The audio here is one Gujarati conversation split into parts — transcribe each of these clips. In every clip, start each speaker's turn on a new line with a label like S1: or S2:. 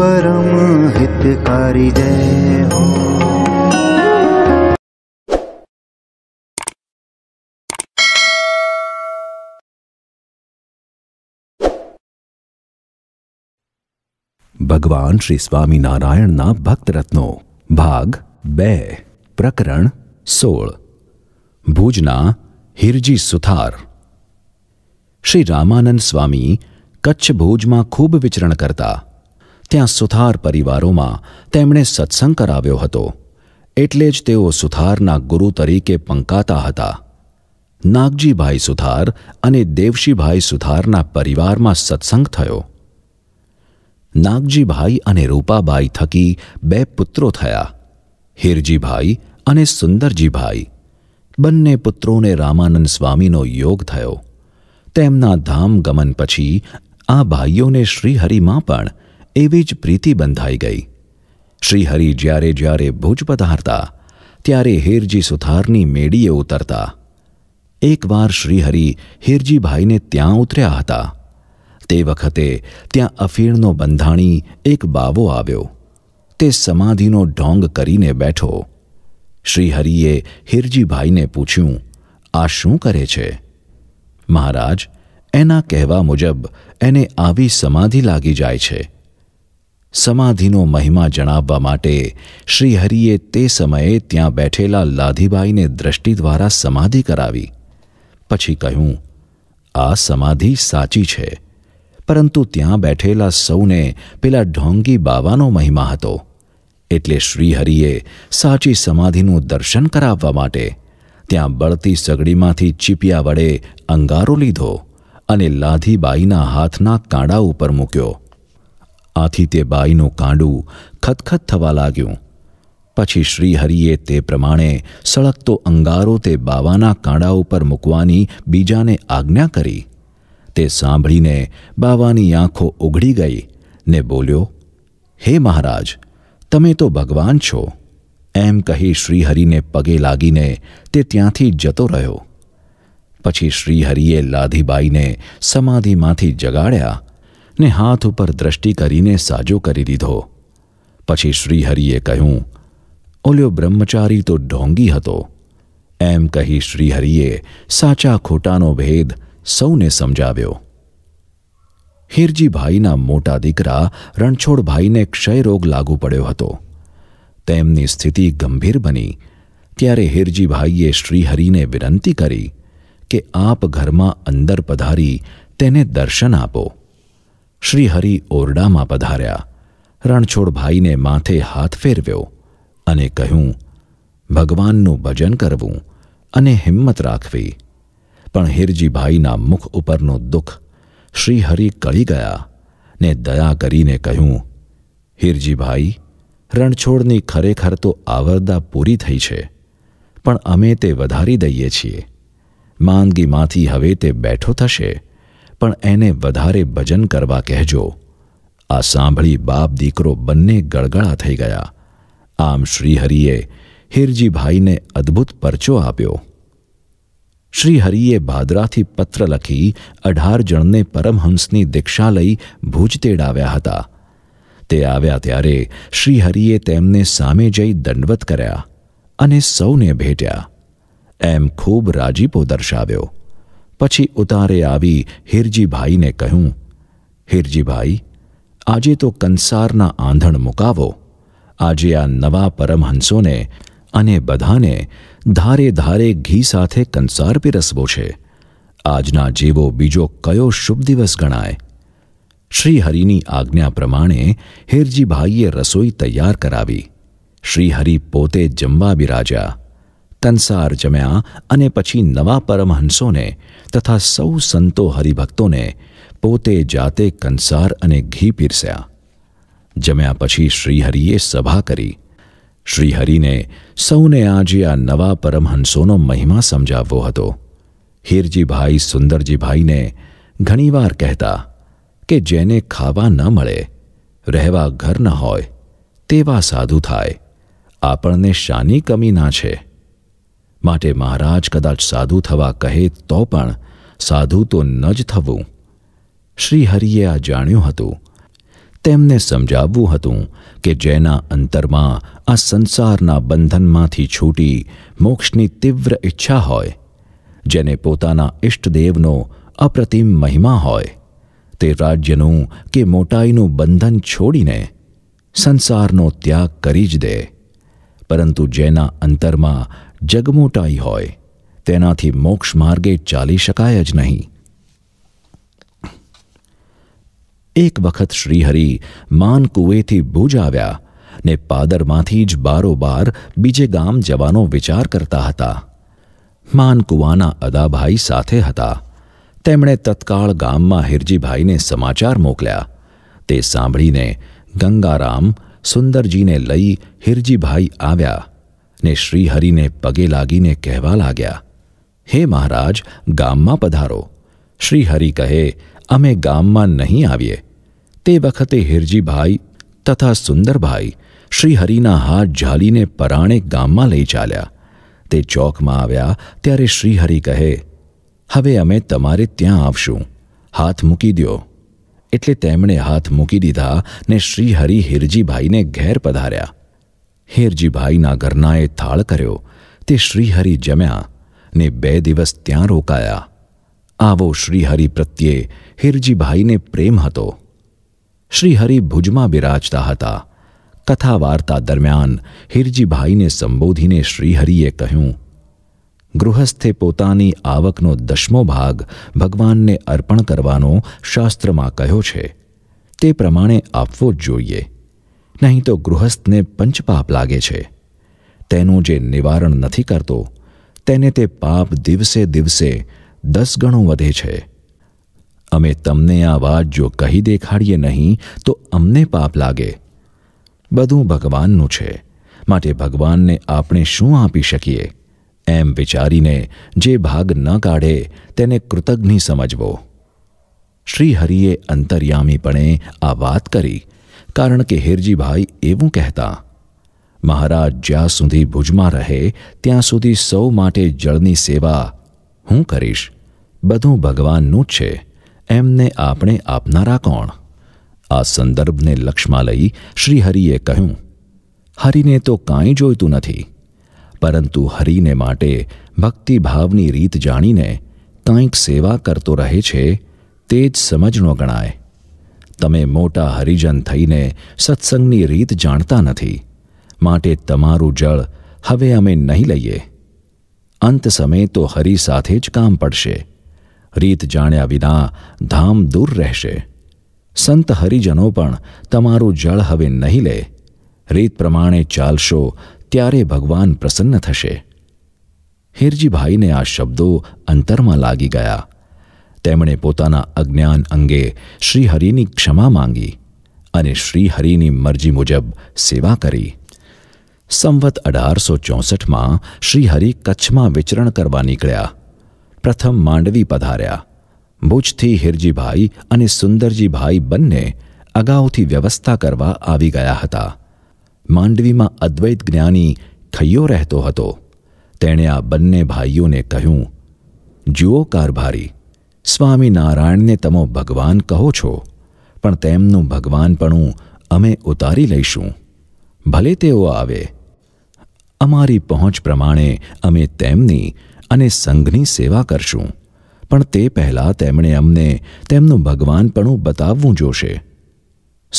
S1: परम हितकारी जय हो भगवान श्री स्वामी नारायण ना भक्त रत्नों भाग बे प्रकरण सोल भूजना हिरजी सुथार श्री रामानंद स्वामी कच्छ भूज में खूब विचरण करता ત્યાં સુથાર પરિવારોમાં તેમણે સત્સંગ કરાવ્યો હતો એટલે જ તેઓ સુથારના ગુરુ તરીકે પંકાતા હતા નાગજીભાઈ સુથાર અને દેવશીભાઈ સુથારના પરિવારમાં સત્સંગ થયો નાગજીભાઈ અને રૂપાબાઈ થકી બે પુત્રો થયા હિરજીભાઈ અને સુંદરજીભાઈ બંને પુત્રોને રામાનંદ સ્વામીનો યોગ થયો તેમના ધામ ગમન પછી આ ભાઈઓને શ્રીહરિમાં પણ એવી જ પ્રીતિ બંધાઈ ગઈ શ્રીહરિ જ્યારે જ્યારે ભુજ પધારતા ત્યારે હેરજી સુથારની મેડીએ ઉતરતા એકવાર શ્રીહરિ હેરજીભાઈને ત્યાં ઉતર્યા હતા તે વખતે ત્યાં અફીણનો બંધાણી એક બાવો આવ્યો તે સમાધિનો ઢોંગ કરીને બેઠો શ્રીહરિએ હિરજીભાઈને પૂછ્યું આ શું કરે છે મહારાજ એના કહેવા મુજબ એને આવી સમાધિ લાગી જાય છે સમાધિનો મહિમા જણાવવા માટે શ્રીહરિએ તે સમયે ત્યાં બેઠેલા લાધીબાઈને દ્રષ્ટિ દ્વારા સમાધિ કરાવી પછી કહ્યું આ સમાધિ સાચી છે પરંતુ ત્યાં બેઠેલા સૌને પેલા ઢોંગી બાવાનો મહિમા હતો એટલે શ્રીહરિએ સાચી સમાધિનું દર્શન કરાવવા માટે ત્યાં બળતી સગડીમાંથી ચીપિયા વડે અંગારો લીધો અને લાધીબાઈના હાથના કાંડા ઉપર મૂક્યો આથી તે બાઈનું કાંડું ખતખત થવા લાગ્યું પછી શ્રીહરિએ તે પ્રમાણે સળગતો અંગારો તે બાવાના કાંડા ઉપર મૂકવાની બીજાને આજ્ઞા કરી તે સાંભળીને બાવાની આંખો ઉઘડી ગઈ ને બોલ્યો હે મહારાજ તમે તો ભગવાન છો એમ કહી શ્રીહરિને પગે લાગીને તે ત્યાંથી જતો રહ્યો પછી શ્રીહરિએ લાધીબાઈને સમાધિમાંથી જગાડ્યા ને હાથ ઉપર દ્રષ્ટિ કરીને સાજો કરી દીધો પછી શ્રીહરિએ કહ્યું ઓલ્યો બ્રહ્મચારી તો ઢોંગી હતો એમ કહી શ્રીહરિએ સાચા ખોટાનો ભેદ સૌને સમજાવ્યો હિરજીભાઈના મોટા દીકરા રણછોડભાઈને ક્ષયરોગ લાગુ પડ્યો હતો તેમની સ્થિતિ ગંભીર બની ત્યારે હિરજીભાઈએ શ્રીહરિને વિનંતી કરી કે આપ ઘરમાં અંદર પધારી તેને દર્શન આપો શ્રીહરિ ઓરડામાં પધાર્યા રણછોડ ભાઈને માથે હાથ ફેરવ્યો અને કહ્યું ભગવાનનું ભજન કરવું અને હિંમત રાખવી પણ હિરજીભાઈના મુખ ઉપરનું દુઃખ શ્રીહરિ કળી ગયા ને દયા કરીને કહ્યું હિરજીભાઈ રણછોડની ખરેખર તો આવરદા પૂરી થઈ છે પણ અમે તે વધારી દઈએ છીએ માંદગીમાંથી હવે તે બેઠો થશે પણ એને વધારે ભજન કરવા કહેજો આ સાંભળી બાપ દીકરો બંને ગળગળા થઈ ગયા આમ શ્રીહરિએ હિરજીભાઈને અદ્ભુત પરચો આપ્યો શ્રીહરિએ ભાદરાથી પત્ર લખી અઢાર જણને પરમહંસની દીક્ષા લઈ ભુજ તેડાવ્યા હતા તે આવ્યા ત્યારે શ્રીહરિએ તેમને સામે જઈ દંડવત કર્યા અને સૌને ભેટ્યા એમ ખૂબ રાજીપો દર્શાવ્યો પછી ઉતારે આવી હિરજીભાઈને કહ્યું હિરજીભાઈ આજે તો કંસારના આંધણ મુકાવો આજે આ નવા પરમહંસોને અને બધાને ધારે ધારે ઘી સાથે કંસાર પીરસવો છે આજના જેવો બીજો કયો શુભ દિવસ ગણાય શ્રીહરિની આજ્ઞા પ્રમાણે હિરજીભાઈએ રસોઈ તૈયાર કરાવી શ્રીહરિ પોતે જમવા બિરાજ્યા તનસાર જમ્યા અને પછી નવા પરમહંસોને તથા સૌ સંતો હરિભક્તોને પોતે જાતે કંસાર અને ઘી પીરસ્યા જમ્યા પછી શ્રીહરિએ સભા કરી શ્રીહરિને સૌને આજે આ નવા પરમહંસોનો મહિમા સમજાવવો હતો હીરજીભાઈ સુંદરજીભાઈને ઘણીવાર કહેતા કે જેને ખાવા ન મળે રહેવા ઘર ન હોય તેવા સાધુ થાય આપણને શાની કમી ના છે માટે મહારાજ કદાચ સાધુ થવા કહે તો પણ સાધુ તો ન જ થવું શ્રીહરિએ આ જાણ્યું હતું તેમને સમજાવવું હતું કે જેના અંતરમાં આ સંસારના બંધનમાંથી છૂટી મોક્ષની તીવ્ર ઈચ્છા હોય જેને પોતાના ઇષ્ટદેવનો અપ્રતિમ મહિમા હોય તે રાજ્યનું કે મોટાઈનું બંધન છોડીને સંસારનો ત્યાગ કરી જ દે પરંતુ જેના અંતરમાં જગમોટાઈ હોય તેનાથી મોક્ષ માર્ગે ચાલી શકાય જ નહીં એક વખત શ્રીહરિ માનકુવેથી ભુજ આવ્યા ને પાદરમાંથી જ બારોબાર બીજે ગામ જવાનો વિચાર કરતા હતા માનકુવાના અદાભાઈ સાથે હતા તેમણે તત્કાળ ગામમાં હિરજીભાઈને સમાચાર મોકલ્યા તે સાંભળીને ગંગારામ સુંદરજીને લઈ હિરજીભાઈ આવ્યા ને શ્રીહરિને પગે લાગીને કહેવા લાગ્યા હે મહારાજ ગામમાં પધારો શ્રીહરિ કહે અમે ગામમાં નહીં આવીએ તે વખતે હિરજીભાઈ તથા સુંદરભાઈ શ્રીહરિના હાથ ઝાલીને પરાણે ગામમાં લઈ ચાલ્યા તે ચોકમાં આવ્યા ત્યારે શ્રીહરિ કહે હવે અમે તમારે ત્યાં આવશું હાથ મૂકી દો એટલે તેમણે હાથ મૂકી દીધા ને શ્રીહરિ હિરજીભાઈને ઘેર પધાર્યા હેરજીભાઈના ઘરનાએ થાળ કર્યો તે શ્રીહરિ જમ્યા ને બે દિવસ ત્યાં રોકાયા આવો શ્રીહરિ પ્રત્યે હિરજીભાઈને પ્રેમ હતો શ્રીહરિ ભુજમાં બિરાજતા હતા કથા વાર્તા દરમિયાન હિરજીભાઈને સંબોધીને શ્રીહરિએ કહ્યું ગૃહસ્થે પોતાની આવકનો દસમો ભાગ ભગવાનને અર્પણ કરવાનો શાસ્ત્રમાં કહ્યો છે તે પ્રમાણે આપવો જ જોઈએ નહીં તો ગૃહસ્થને પંચપાપ લાગે છે તેનું જે નિવારણ નથી કરતો તેને તે પાપ દિવસે દિવસે દસ ગણું વધે છે અમે તમને આ વાત જો કહી દેખાડીએ નહીં તો અમને પાપ લાગે બધું ભગવાનનું છે માટે ભગવાનને આપણે શું આપી શકીએ એમ વિચારીને જે ભાગ ન કાઢે તેને કૃતજ્ઞ સમજવો શ્રીહરિએ અંતર્યામીપણે આ વાત કરી કારણ કે હેરજીભાઈ એવું કહેતા મહારાજ જ્યાં સુધી ભુજમાં રહે ત્યાં સુધી સૌ માટે જળની સેવા હું કરીશ બધું ભગવાનનું જ છે એમને આપણે આપનારા કોણ આ સંદર્ભને લક્ષમાં લઈ શ્રીહરિએ કહ્યું હરિને તો કાંઈ જોઈતું નથી પરંતુ હરિને માટે ભક્તિભાવની રીત જાણીને કંઈક સેવા કરતો રહે છે તે જ સમજનો ગણાય તમે મોટા હરિજન થઈને સત્સંગની રીત જાણતા નથી માટે તમારું જળ હવે અમે નહીં લઈએ અંત સમય તો હરિ સાથે જ કામ પડશે રીત જાણ્યા વિના ધામ દૂર રહેશે સંત હરિજનો પણ તમારું જળ હવે નહીં લે રીત પ્રમાણે ચાલશો ત્યારે ભગવાન પ્રસન્ન થશે હિરજીભાઈને આ શબ્દો અંતરમાં લાગી ગયા તેમણે પોતાના અજ્ઞાન અંગે શ્રીહરિની ક્ષમા માંગી અને શ્રીહરિની મરજી મુજબ સેવા કરી સંવત અઢારસો ચોસઠમાં શ્રીહરિ કચ્છમાં વિચરણ કરવા નીકળ્યા પ્રથમ માંડવી પધાર્યા ભુજથી હિરજીભાઈ અને સુંદરજીભાઈ બંને અગાઉથી વ્યવસ્થા કરવા આવી ગયા હતા માંડવીમાં અદ્વૈત જ્ઞાની ખૈયો રહેતો હતો તેણે આ બંને ભાઈઓને કહ્યું જુઓ કારભારી સ્વામિનારાયણને તમે ભગવાન કહો છો પણ તેમનું ભગવાનપણું અમે ઉતારી લઈશું ભલે તેઓ આવે અમારી પહોંચ પ્રમાણે અમે તેમની અને સંઘની સેવા કરશું પણ તે પહેલાં તેમણે અમને તેમનું ભગવાનપણું બતાવવું જોશે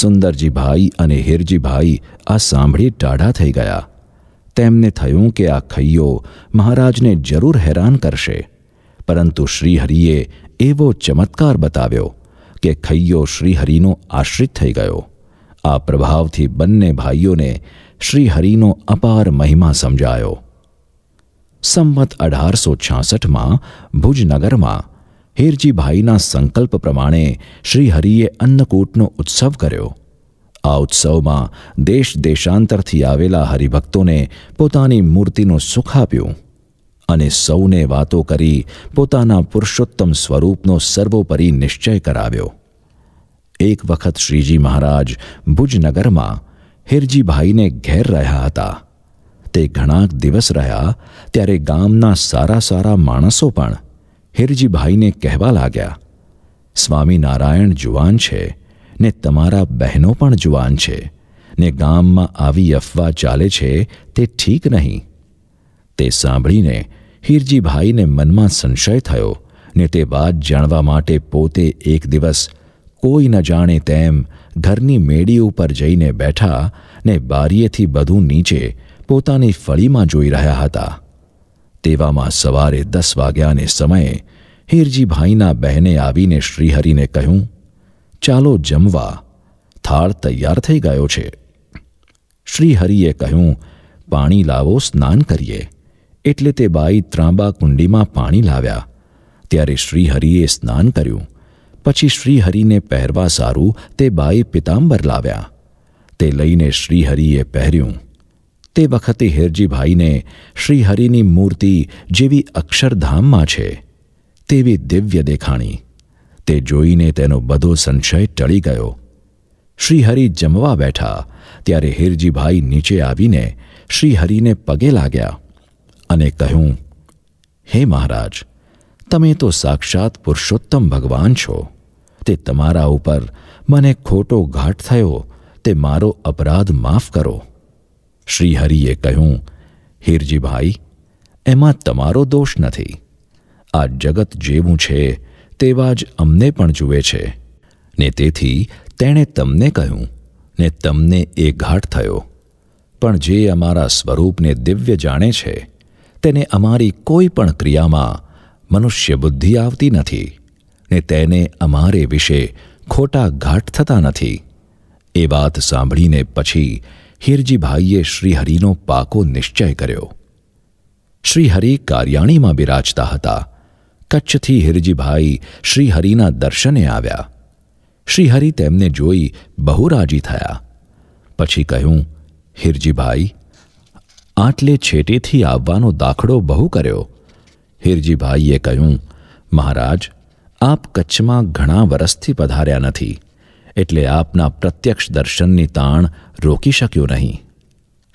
S1: સુંદરજીભાઈ અને હિરજીભાઈ આ સાંભળી ટાઢા થઈ ગયા તેમને થયું કે આ ખૈયો મહારાજને જરૂર હેરાન કરશે પરંતુ શ્રીહરિએ એવો ચમત્કાર બતાવ્યો કે ખૈયો શ્રીહરિનો આશ્રિત થઈ ગયો આ પ્રભાવથી બંને ભાઈઓને શ્રીહરિનો અપાર મહિમા સમજાયો સંમત અઢારસો છાસઠમાં ભુજનગરમાં હેરજીભાઈના સંકલ્પ પ્રમાણે શ્રીહરિએ અન્નકૂટનો ઉત્સવ કર્યો આ ઉત્સવમાં દેશ દેશાંતરથી આવેલા હરિભક્તોને પોતાની મૂર્તિનું સુખ આપ્યું અને સૌને વાતો કરી પોતાના પુરુષોત્તમ સ્વરૂપનો સર્વોપરી નિશ્ચય કરાવ્યો એક વખત શ્રીજી મહારાજ ભુજનગરમાં હિરજીભાઈને ઘેર રહ્યા હતા તે ઘણા દિવસ રહ્યા ત્યારે ગામના સારા સારા માણસો પણ હિરજીભાઈને કહેવા લાગ્યા સ્વામિનારાયણ જુવાન છે ને તમારા બહેનો પણ જુવાન છે ને ગામમાં આવી અફવા ચાલે છે તે ઠીક નહીં તે સાંભળીને હિરજીભાઈને મનમાં સંશય થયો ને તે વાત જાણવા માટે પોતે એક દિવસ કોઈ ન જાણે તેમ ઘરની મેડી ઉપર જઈને બેઠા ને બારીએથી બધું નીચે પોતાની ફળીમાં જોઈ રહ્યા હતા તેવામાં સવારે દસ વાગ્યાને સમયે હિરજીભાઈના બહેને આવીને શ્રીહરિને કહ્યું ચાલો જમવા થાળ તૈયાર થઈ ગયો છે શ્રીહરિએ કહ્યું પાણી લાવો સ્નાન કરીએ એટલે તે બાઈ ત્રાંબા કુંડીમાં પાણી લાવ્યા ત્યારે શ્રીહરિએ સ્નાન કર્યું પછી શ્રીહરિને પહેરવા સારું તે બાઈ પિતાંબર લાવ્યા તે લઈને શ્રીહરિએ પહેર્યું તે વખતે હિરજીભાઈને શ્રીહરિની મૂર્તિ જેવી અક્ષરધામમાં છે તેવી દિવ્ય દેખાણી તે જોઈને તેનો બધો સંશય ટળી ગયો શ્રીહરિ જમવા બેઠા ત્યારે હિરજીભાઈ નીચે આવીને શ્રીહરિને પગે લાગ્યા અને કહ્યું હે મહારાજ તમે તો સાક્ષાત પુરુષોત્તમ ભગવાન છો તે તમારા ઉપર મને ખોટો ઘાટ થયો તે મારો અપરાધ માફ કરો શ્રીહરિએ કહ્યું હીરજીભાઈ એમાં તમારો દોષ નથી આ જગત જેવું છે તેવા જ અમને પણ જુએ છે ને તેથી તેણે તમને કહ્યું ને તમને એ ઘાટ થયો પણ જે અમારા સ્વરૂપને દિવ્ય જાણે છે તેને અમારી કોઈ પણ ક્રિયામાં મનુષ્ય બુદ્ધિ આવતી નથી ને તેને અમારે વિશે ખોટા ઘાટ થતા નથી એ વાત સાંભળીને પછી હિરજીભાઈએ શ્રીહરિનો પાકો નિશ્ચય કર્યો શ્રીહરિ કાર્યાણીમાં બિરાજતા હતા કચ્છથી હિરજીભાઈ શ્રીહરિના દર્શને આવ્યા શ્રીહરિ તેમને જોઈ બહુ રાજી થયા પછી કહ્યું હિરજીભાઈ આટલે છેટેથી આવવાનો દાખલો બહુ કર્યો હિરજીભાઈએ કહ્યું મહારાજ આપ કચ્છમાં ઘણા વરસથી પધાર્યા નથી એટલે આપના પ્રત્યક્ષ દર્શનની તાણ રોકી શક્યો નહીં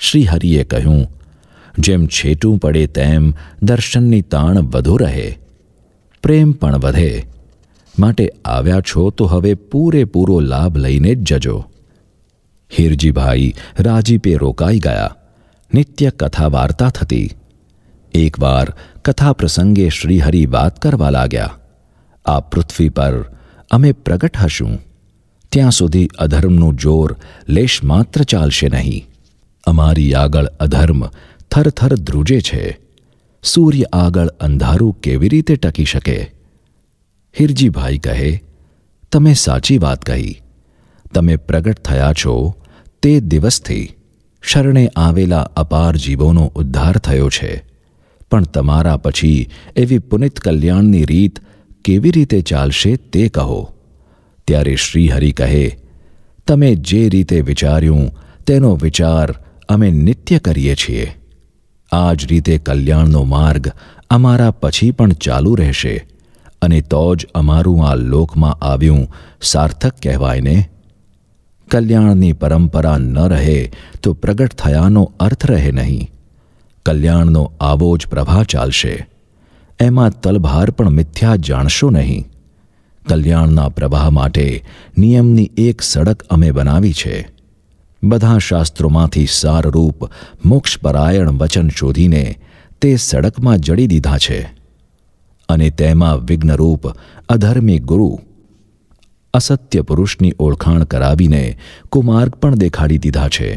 S1: શ્રીહરિએ કહ્યું જેમ છેટું પડે તેમ દર્શનની તાણ વધુ રહે પ્રેમ પણ વધે માટે આવ્યા છો તો હવે પૂરેપૂરો લાભ લઈને જ જજો હિરજીભાઈ રાજીપે રોકાઈ ગયા નિત્ય કથા વાર્તા થતી એકવાર કથા પ્રસંગે શ્રીહરિ વાત કરવા લાગ્યા આ પૃથ્વી પર અમે પ્રગટ હશું ત્યાં સુધી અધર્મનું જોર લેશ માત્ર ચાલશે નહીં અમારી આગળ અધર્મ થરથર ધ્રુજે છે સૂર્ય આગળ અંધારું કેવી રીતે ટકી શકે હિરજીભાઈ કહે તમે સાચી વાત કહી તમે પ્રગટ થયા છો તે દિવસથી શરણે આવેલા અપાર જીવોનો ઉદ્ધાર થયો છે પણ તમારા પછી એવી પુનિત કલ્યાણની રીત કેવી રીતે ચાલશે તે કહો ત્યારે શ્રીહરિ કહે તમે જે રીતે વિચાર્યું તેનો વિચાર અમે નિત્ય કરીએ છીએ આ જ રીતે કલ્યાણનો માર્ગ અમારા પછી પણ ચાલુ રહેશે અને તો જ અમારું આ લોકમાં આવ્યું સાર્થક કહેવાય ને કલ્યાણની પરંપરા ન રહે તો પ્રગટ થયાનો અર્થ રહે નહીં કલ્યાણનો આવો જ પ્રવાહ ચાલશે એમાં તલભાર પણ મિથ્યા જાણશો નહીં કલ્યાણના પ્રવાહ માટે નિયમની એક સડક અમે બનાવી છે બધા શાસ્ત્રોમાંથી સારરૂપ મોક્ષપરાયણ વચન શોધીને તે સડકમાં જડી દીધા છે અને તેમાં વિઘ્નરૂપ અધર્મી ગુરુ અસત્ય પુરુષની ઓળખાણ કરાવીને કુમાર્ગ પણ દેખાડી દીધા છે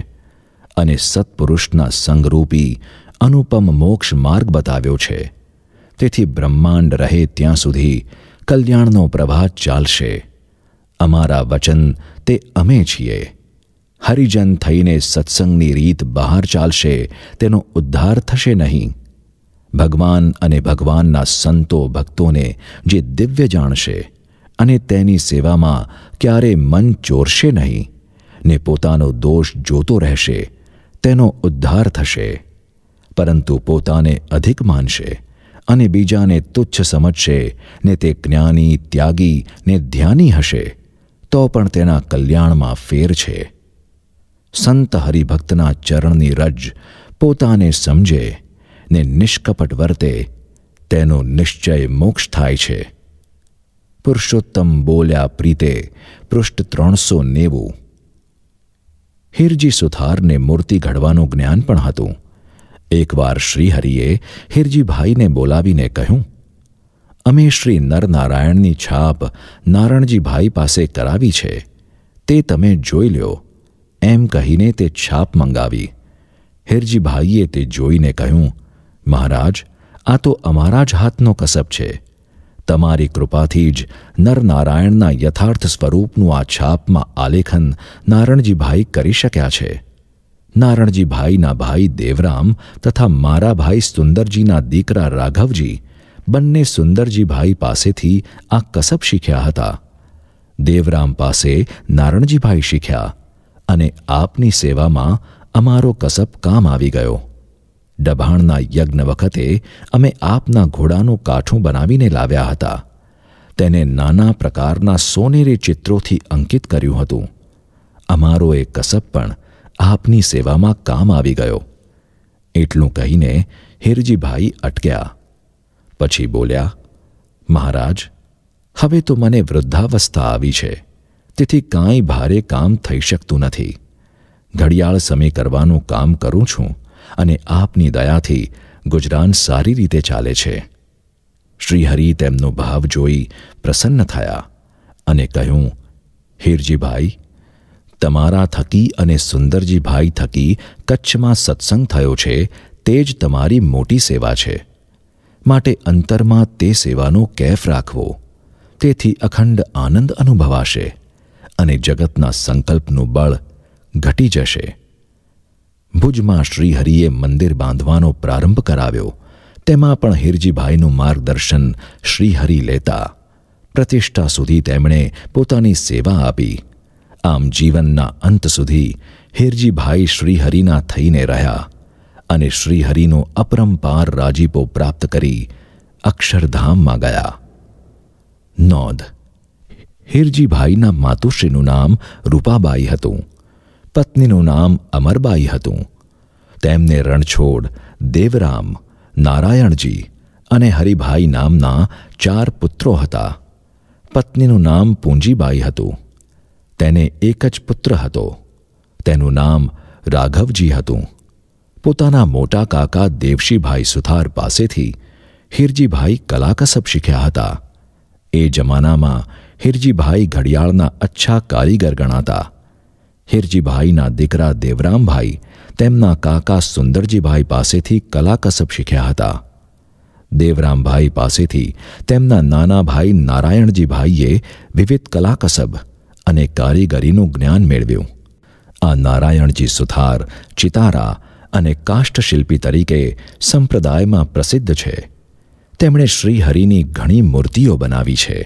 S1: અને સત્પુરુષના સંગરૂપી અનુપમ મોક્ષ માર્ગ બતાવ્યો છે તેથી બ્રહ્માંડ રહે ત્યાં સુધી કલ્યાણનો પ્રવાહ ચાલશે અમારા વચન તે અમે છીએ હરિજન થઈને સત્સંગની રીત બહાર ચાલશે તેનો ઉદ્ધાર થશે નહીં ભગવાન અને ભગવાનના સંતો ભક્તોને જે દિવ્ય જાણશે અને તેની સેવામાં ક્યારે મન ચોરશે નહીં ને પોતાનો દોષ જોતો રહેશે તેનો ઉદ્ધાર થશે પરંતુ પોતાને અધિક માનશે અને બીજાને તુચ્છ સમજશે ને તે જ્ઞાની ત્યાગી ને ધ્યાની હશે તો પણ તેના કલ્યાણમાં ફેર છે સંત હરિભક્તના ચરણની રજ પોતાને સમજે ને નિષ્કપટ વર્તે તેનો નિશ્ચય મોક્ષ થાય છે પુરુષોત્તમ બોલ્યા પ્રીતે પૃષ્ઠ ત્રણસો નેવું હિરજી સુથારને મૂર્તિ ઘડવાનું જ્ઞાન પણ હતું એકવાર શ્રીહરિએ હિરજીભાઈને બોલાવીને કહ્યું અમે શ્રી નરનારાયણની છાપ નારણજીભાઈ પાસે કરાવી છે તે તમે જોઈ લ્યો એમ કહીને તે છાપ મંગાવી હિરજીભાઈએ તે જોઈને કહ્યું મહારાજ આ તો અમારા જ હાથનો કસબ છે તમારી કૃપાથી જ નરનારાયણના યથાર્થ સ્વરૂપનું આ છાપમાં આલેખન નારણજીભાઈ કરી શક્યા છે નારણજીભાઈના ભાઈ દેવરામ તથા મારા ભાઈ સુંદરજીના દીકરા રાઘવજી બંને સુંદરજીભાઈ પાસેથી આ કસબ શીખ્યા હતા દેવરામ પાસે નારણજીભાઈ શીખ્યા અને આપની સેવામાં અમારો કસબ કામ આવી ગયો ડભાણના યજ્ઞ વખતે અમે આપના ઘોડાનું કાઠું બનાવીને લાવ્યા હતા તેને નાના પ્રકારના સોનેરી ચિત્રોથી અંકિત કર્યું હતું અમારો એ કસબ પણ આપની સેવામાં કામ આવી ગયો એટલું કહીને હિરજીભાઈ અટક્યા પછી બોલ્યા મહારાજ હવે તો મને વૃદ્ધાવસ્થા આવી છે તેથી કાંઈ ભારે કામ થઈ શકતું નથી ઘડિયાળ સમી કરવાનું કામ કરું છું અને આપની દયાથી ગુજરાન સારી રીતે ચાલે છે શ્રીહરિ તેમનો ભાવ જોઈ પ્રસન્ન થયા અને કહ્યું હીરજીભાઈ તમારા થકી અને સુંદરજીભાઈ થકી કચ્છમાં સત્સંગ થયો છે તે જ તમારી મોટી સેવા છે માટે અંતરમાં તે સેવાનો કેફ રાખવો તેથી અખંડ આનંદ અનુભવાશે અને જગતના સંકલ્પનું બળ ઘટી જશે ભુજમાં શ્રીહરિએ મંદિર બાંધવાનો પ્રારંભ કરાવ્યો તેમાં પણ હિરજીભાઈનું માર્ગદર્શન શ્રીહરિ લેતા પ્રતિષ્ઠા સુધી તેમણે પોતાની સેવા આપી આમ જીવનના અંત સુધી હિરજીભાઈ શ્રીહરિના થઈને રહ્યા અને શ્રીહરિનો અપરંપાર રાજીપો પ્રાપ્ત કરી અક્ષરધામમાં ગયા નોંધ હિરજીભાઈના માતુશ્રીનું નામ રૂપાબાઈ હતું પત્નીનું નામ અમરબાઈ હતું તેમને રણછોડ દેવરામ નારાયણજી અને હરિભાઈ નામના ચાર પુત્રો હતા પત્નીનું નામ પૂંજીબાઈ હતું તેને એક જ પુત્ર હતો તેનું નામ રાઘવજી હતું પોતાના મોટા કાકા દેવશીભાઈ સુથાર પાસેથી હિરજીભાઈ કલાકસબ શીખ્યા હતા એ જમાનામાં હિરજીભાઈ ઘડિયાળના અચ્છા કારીગર ગણાતા હિરજીભાઈના દીકરા દેવરામભાઈ તેમના કાકા સુંદરજીભાઈ પાસેથી કલાકસબ શીખ્યા હતા દેવરામભાઈ પાસેથી તેમના નાના ભાઈ નારાયણજીભાઈએ વિવિધ કલાકસબ અને કારીગરીનું જ્ઞાન મેળવ્યું આ નારાયણજી સુથાર ચિતારા અને કાષ્ઠશિલ્પી તરીકે સંપ્રદાયમાં પ્રસિદ્ધ છે તેમણે શ્રીહરિની ઘણી મૂર્તિઓ બનાવી છે